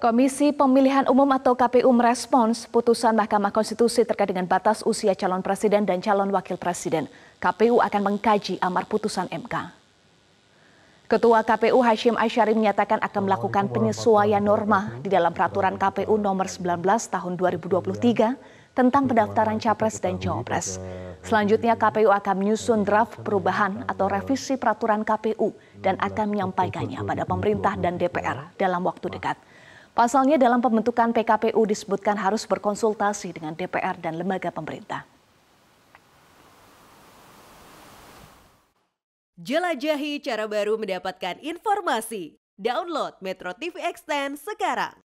Komisi Pemilihan Umum atau KPU merespons putusan Mahkamah Konstitusi terkait dengan batas usia calon presiden dan calon wakil presiden. KPU akan mengkaji amar putusan MK. Ketua KPU Hashim Asyari menyatakan akan melakukan penyesuaian norma di dalam peraturan KPU nomor 19 tahun 2023 tentang pendaftaran capres dan cawapres. Selanjutnya KPU akan menyusun draft perubahan atau revisi peraturan KPU dan akan menyampaikannya pada pemerintah dan DPR dalam waktu dekat. Pasalnya dalam pembentukan PKPU disebutkan harus berkonsultasi dengan DPR dan lembaga pemerintah. Jelajahi cara baru mendapatkan informasi. Download Metro TV Extend sekarang.